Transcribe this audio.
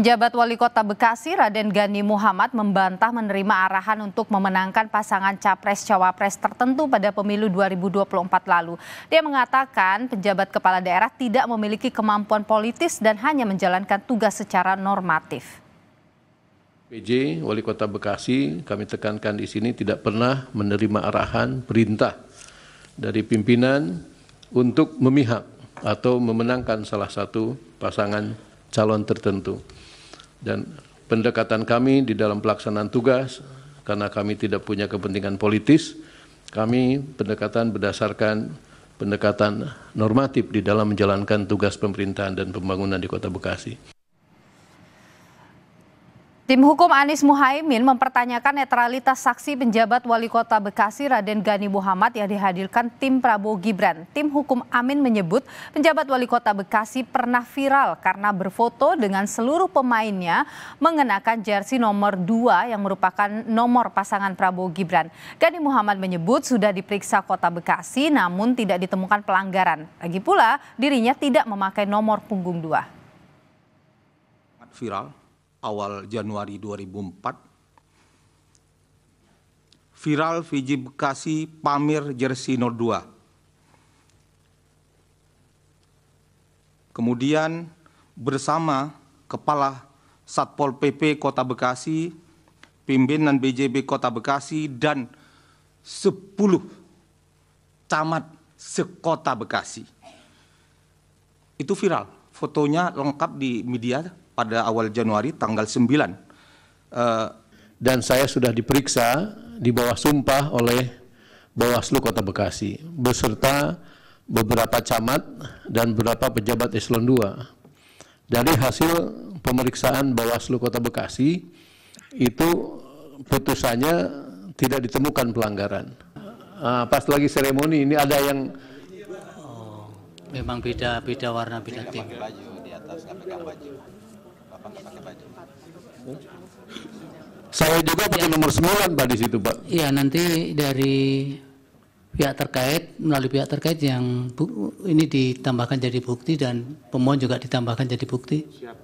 Penjabat Wali Kota Bekasi Raden Gani Muhammad membantah menerima arahan untuk memenangkan pasangan capres-cawapres tertentu pada pemilu 2024 lalu. Dia mengatakan penjabat kepala daerah tidak memiliki kemampuan politis dan hanya menjalankan tugas secara normatif. PJ Wali Kota Bekasi kami tekankan di sini tidak pernah menerima arahan perintah dari pimpinan untuk memihak atau memenangkan salah satu pasangan calon tertentu. Dan pendekatan kami di dalam pelaksanaan tugas, karena kami tidak punya kepentingan politis, kami pendekatan berdasarkan pendekatan normatif di dalam menjalankan tugas pemerintahan dan pembangunan di Kota Bekasi. Tim hukum Anies Muhaimin mempertanyakan netralitas saksi penjabat wali kota Bekasi Raden Gani Muhammad yang dihadirkan tim Prabowo Gibran. Tim hukum Amin menyebut penjabat wali kota Bekasi pernah viral karena berfoto dengan seluruh pemainnya mengenakan jersey nomor 2 yang merupakan nomor pasangan Prabowo Gibran. Gani Muhammad menyebut sudah diperiksa kota Bekasi namun tidak ditemukan pelanggaran. Lagi pula dirinya tidak memakai nomor punggung 2. Viral awal Januari 2004 viral Fiji Bekasi pamir jersey dua. Kemudian bersama Kepala Satpol PP Kota Bekasi, pimpinan BJB Kota Bekasi dan 10 camat sekota Bekasi. Itu viral, fotonya lengkap di media pada awal Januari tanggal 9. Uh, eh, Dan saya sudah diperiksa di bawah sumpah oleh Bawaslu Kota Bekasi beserta beberapa camat dan beberapa pejabat eselon 2. Dari hasil pemeriksaan Bawaslu Kota Bekasi itu putusannya tidak ditemukan pelanggaran. Uh, pas lagi seremoni ini ada yang memang beda beda warna beda tim. Saya juga pakai ya. nomor 9 Pak di situ Pak. Iya nanti dari pihak terkait melalui pihak terkait yang ini ditambahkan jadi bukti dan pemohon juga ditambahkan jadi bukti. Siap.